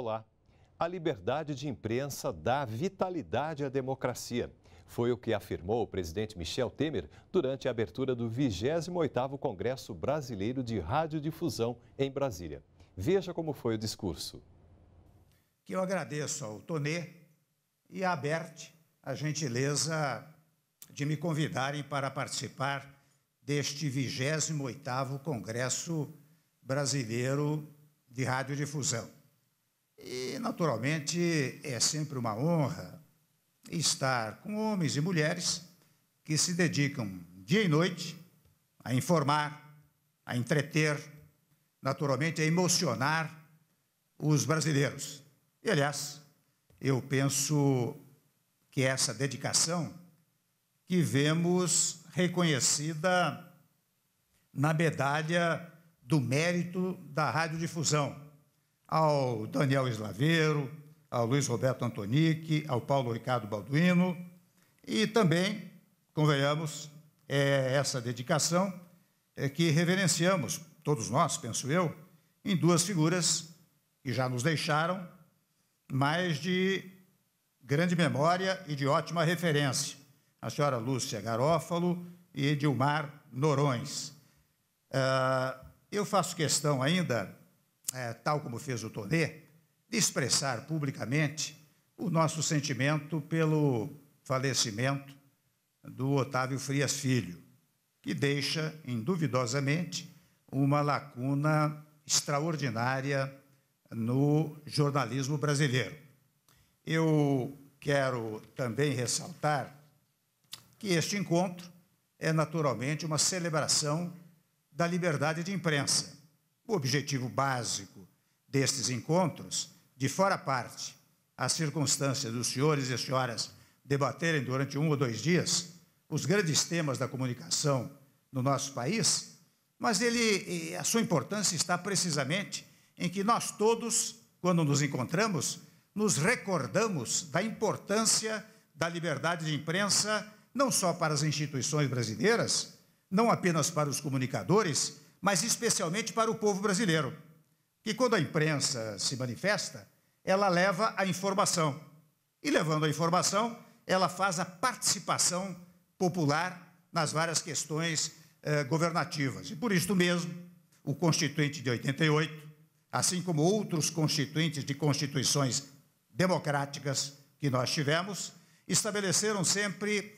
Olá. A liberdade de imprensa dá vitalidade à democracia. Foi o que afirmou o presidente Michel Temer durante a abertura do 28º Congresso Brasileiro de Radiodifusão em Brasília. Veja como foi o discurso. Que eu agradeço ao Tonê e à Bert a gentileza de me convidarem para participar deste 28º Congresso Brasileiro de Radiodifusão. E, naturalmente, é sempre uma honra estar com homens e mulheres que se dedicam dia e noite a informar, a entreter, naturalmente a emocionar os brasileiros. E, aliás, eu penso que essa dedicação que vemos reconhecida na medalha do mérito da radiodifusão ao Daniel Slaveiro, ao Luiz Roberto Antonique, ao Paulo Ricardo Balduino e também, convenhamos, é essa dedicação é que reverenciamos, todos nós, penso eu, em duas figuras que já nos deixaram, mas de grande memória e de ótima referência, a senhora Lúcia Garófalo e Edilmar Norões. Uh, eu faço questão ainda é, tal como fez o Tonê, de expressar publicamente o nosso sentimento pelo falecimento do Otávio Frias Filho, que deixa, induvidosamente, uma lacuna extraordinária no jornalismo brasileiro. Eu quero também ressaltar que este encontro é naturalmente uma celebração da liberdade de imprensa. O objetivo básico destes encontros, de fora parte, a circunstância dos senhores e senhoras debaterem durante um ou dois dias os grandes temas da comunicação no nosso país, mas ele, a sua importância está precisamente em que nós todos, quando nos encontramos, nos recordamos da importância da liberdade de imprensa, não só para as instituições brasileiras, não apenas para os comunicadores, mas especialmente para o povo brasileiro. Que quando a imprensa se manifesta, ela leva a informação. E levando a informação, ela faz a participação popular nas várias questões eh, governativas. E por isso mesmo, o Constituinte de 88, assim como outros constituintes de constituições democráticas que nós tivemos, estabeleceram sempre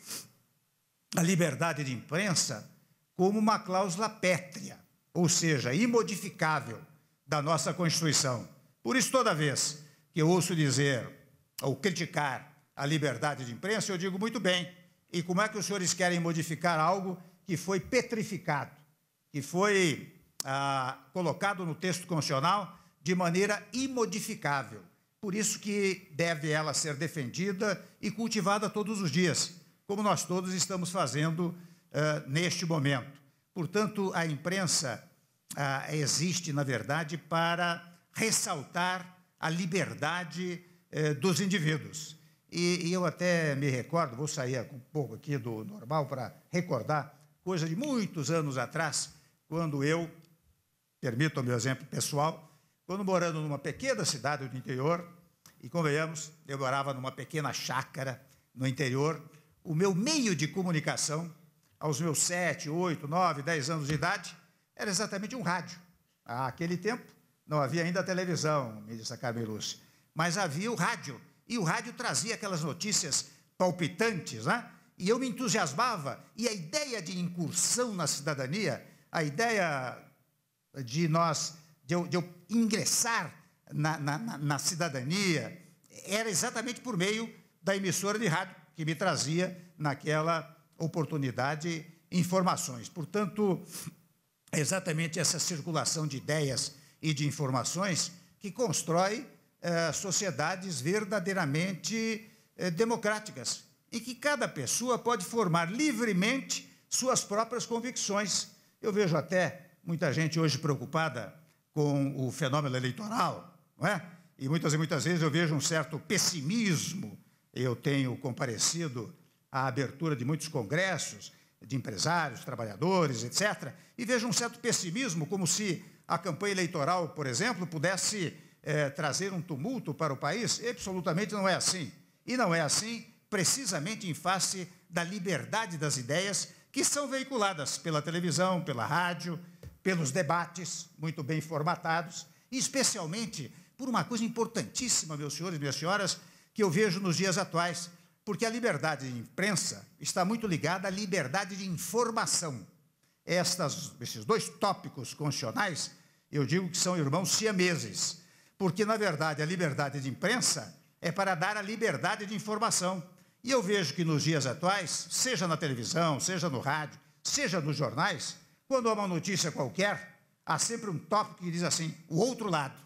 a liberdade de imprensa como uma cláusula pétrea ou seja, imodificável da nossa Constituição. Por isso, toda vez que eu ouço dizer ou criticar a liberdade de imprensa, eu digo muito bem, e como é que os senhores querem modificar algo que foi petrificado, que foi ah, colocado no texto constitucional de maneira imodificável? Por isso que deve ela ser defendida e cultivada todos os dias, como nós todos estamos fazendo uh, neste momento. Portanto, a imprensa ah, existe, na verdade, para ressaltar a liberdade eh, dos indivíduos. E, e, eu até me recordo, vou sair um pouco aqui do normal para recordar, coisa de muitos anos atrás, quando eu, permito o meu exemplo pessoal, quando morando numa pequena cidade do interior, e convenhamos, eu morava numa pequena chácara no interior, o meu meio de comunicação aos meus 7, 8, 9, 10 anos de idade, era exatamente um rádio. Aquele tempo, não havia ainda televisão, me disse a Carmen Lúcia, mas havia o rádio. E o rádio trazia aquelas notícias palpitantes, né? E eu me entusiasmava, e a ideia de incursão na cidadania, a ideia de nós, de eu, de eu ingressar na, na, na cidadania, era exatamente por meio da emissora de rádio que me trazia naquela oportunidade informações. Portanto, é exatamente essa circulação de ideias e de informações que constrói eh, sociedades verdadeiramente eh, democráticas, e que cada pessoa pode formar livremente suas próprias convicções. Eu vejo até muita gente hoje preocupada com o fenômeno eleitoral, não é? E muitas e muitas vezes eu vejo um certo pessimismo. Eu tenho comparecido a abertura de muitos congressos de empresários, trabalhadores, etc., e vejo um certo pessimismo, como se a campanha eleitoral, por exemplo, pudesse é, trazer um tumulto para o país. Absolutamente não é assim. E não é assim precisamente em face da liberdade das ideias que são veiculadas pela televisão, pela rádio, pelos debates muito bem formatados, e especialmente por uma coisa importantíssima, meus senhores e minhas senhoras, que eu vejo nos dias atuais, porque a liberdade de imprensa está muito ligada à liberdade de informação. Estas, esses dois tópicos constitucionais, eu digo que são irmãos siameses, porque, na verdade, a liberdade de imprensa é para dar a liberdade de informação. E eu vejo que nos dias atuais, seja na televisão, seja no rádio, seja nos jornais, quando há uma notícia qualquer, há sempre um tópico que diz assim: o outro lado,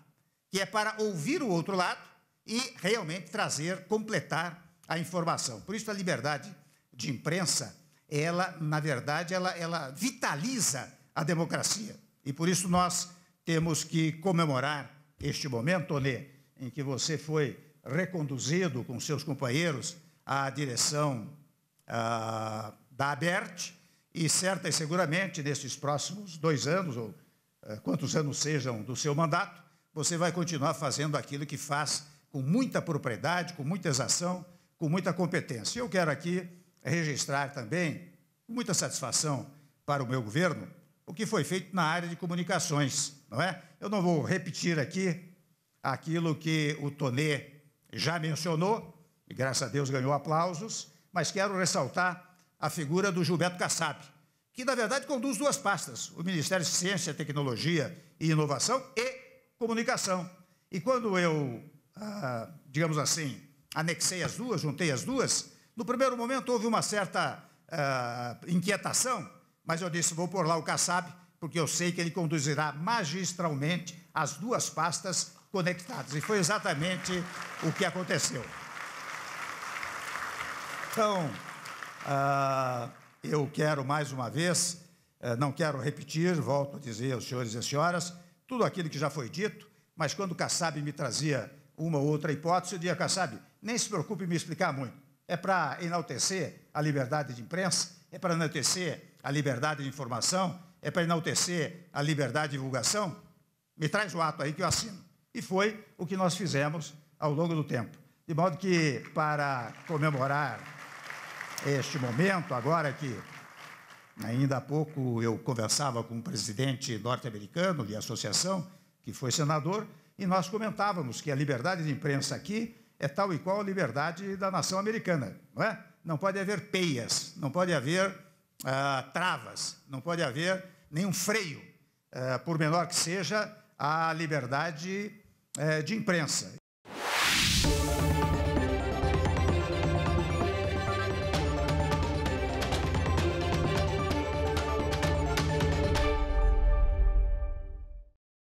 que é para ouvir o outro lado e realmente trazer, completar a informação. Por isso a liberdade de imprensa, ela, na verdade, ela, ela vitaliza a democracia. E por isso nós temos que comemorar este momento, Tonê, em que você foi reconduzido com seus companheiros à direção ah, da ABERT, e certa e seguramente, nesses próximos dois anos, ou ah, quantos anos sejam do seu mandato, você vai continuar fazendo aquilo que faz com muita propriedade, com muita exação, com muita competência. Eu quero aqui registrar também, com muita satisfação para o meu governo, o que foi feito na área de comunicações, não é? Eu não vou repetir aqui aquilo que o Tonê já mencionou, e graças a Deus ganhou aplausos, mas quero ressaltar a figura do Gilberto Kassab, que na verdade conduz duas pastas, o Ministério de Ciência, Tecnologia e Inovação e Comunicação. E quando eu, ah, digamos assim, anexei as duas, juntei as duas. No primeiro momento houve uma certa uh, inquietação, mas eu disse: vou pôr lá o Kassab, porque eu sei que ele conduzirá magistralmente as duas pastas conectadas. E foi exatamente o que aconteceu. Então, uh, eu quero mais uma vez, uh, não quero repetir, volto a dizer aos senhores e senhoras, tudo aquilo que já foi dito, mas quando o Kassab me trazia uma ou outra hipótese, eu dizia, Kassab, nem se preocupe em me explicar muito. É para enaltecer a liberdade de imprensa, é para enaltecer a liberdade de informação, é para enaltecer a liberdade de divulgação. Me traz o ato aí que eu assino. E foi o que nós fizemos ao longo do tempo. De modo que, para comemorar este momento, agora que ainda há pouco eu conversava com o um presidente norte-americano de associação, que foi senador, e nós comentávamos que a liberdade de imprensa aqui é tal e qual a liberdade da nação americana, não é? Não pode haver peias, não pode haver ah, travas, não pode haver nenhum freio, ah, por menor que seja a liberdade eh, de imprensa.